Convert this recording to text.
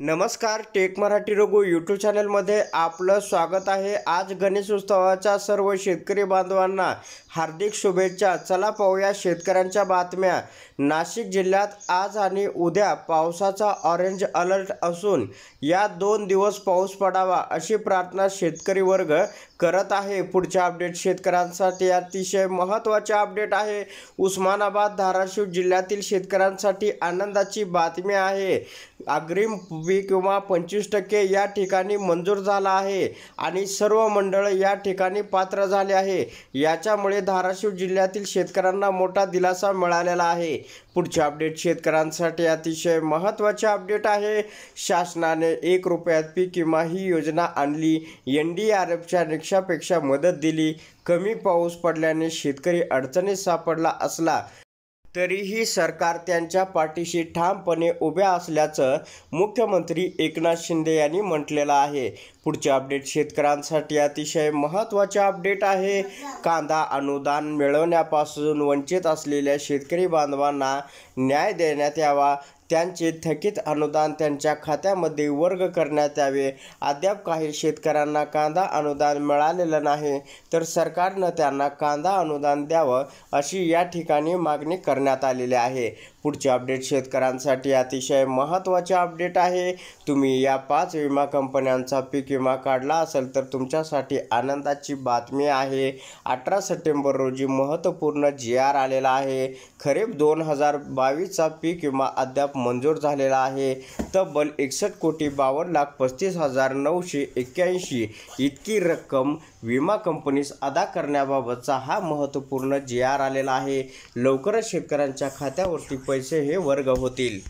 नमस्कार take Marathi Raghu YouTube चॅनलमध्ये आपलं स्वागत आहे आज गणेश उत्सवाच्या सर्व शेतकरी बांधवांना हार्दिक शुभेच्छा चला पाहूया शेतकऱ्यांच्या बातम्या नाशिक जिल्ह्यात आज आणि उद्या पावसाचा ऑरेंज अलर्ट असून या दोन दिवस पाऊस पडावा अशी प्रार्थना शेतकरी वर्ग करत आहे पुढच्या अपडेट शेतकऱ्यांसाठी अतिशय महत्त्वाचे अपडेट आहे उस्मानाबाद धाराशिव जिल्ह्यातील शेतकऱ्यांसाठी आनंदाची बातमी आहे अग्रिम किंवा पंचवीस टक्के या ठिकाणी मंजूर झाला आहे आणि सर्व मंडळ या ठिकाणी पात्र झाले आहे याच्यामुळे धाराशिव जिल्ह्यातील शेतकऱ्यांना मोठा दिलासा मिळालेला आहे पुढचे अपडेट शेतकऱ्यांसाठी अतिशय महत्त्वाचे अपडेट आहे शासनाने एक रुपयात पीक विमा ही योजना आणली एन डी आर एफच्या रिक्षापेक्षा मदत दिली कमी पाऊस पडल्याने शेतकरी अडचणीत सापडला असला तरीही सरकार त्यांच्या पाठीशी ठामपणे उभ्या असल्याचं मुख्यमंत्री एकनाथ शिंदे यांनी म्हटलेलं आहे पुढचे अपडेट शेतकऱ्यांसाठी अतिशय महत्त्वाचे अपडेट आहे कांदा अनुदान मिळवण्यापासून वंचित असलेल्या शेतकरी बांधवांना न्याय देण्यात यावा त्यांचे थकीत अनुदान त्यांच्या खात्यामध्ये वर्ग करण्यात यावे अद्याप काही शेतकऱ्यांना कांदा अनुदान मिळालेलं नाही तर सरकारनं त्यांना कांदा अनुदान द्यावं अशी या ठिकाणी मागणी करण्यात आलेली आहे पुढचे अपडेट शेतकऱ्यांसाठी अतिशय महत्त्वाचे अपडेट आहे तुम्ही या पाच विमा कंपन्यांचा पीक विमा काढला असेल तर तुमच्यासाठी आनंदाची बातमी आहे अठरा सप्टेंबर रोजी महत्त्वपूर्ण जी आर आलेला आहे खरीप दोन हजार बावीसचा पीक विमा अद्याप मंजूर झालेला आहे तब्बल एकसष्ट कोटी बावन्न लाख पस्तीस हजार नऊशे एक्क्याऐंशी इतकी रक्कम विमा कंपनीस अदा करण्याबाबतचा हा महत्त्वपूर्ण जी आर आलेला आहे लवकरच शेतकऱ्यांच्या खात्यावरती पै पैसे हे वर्ग होतील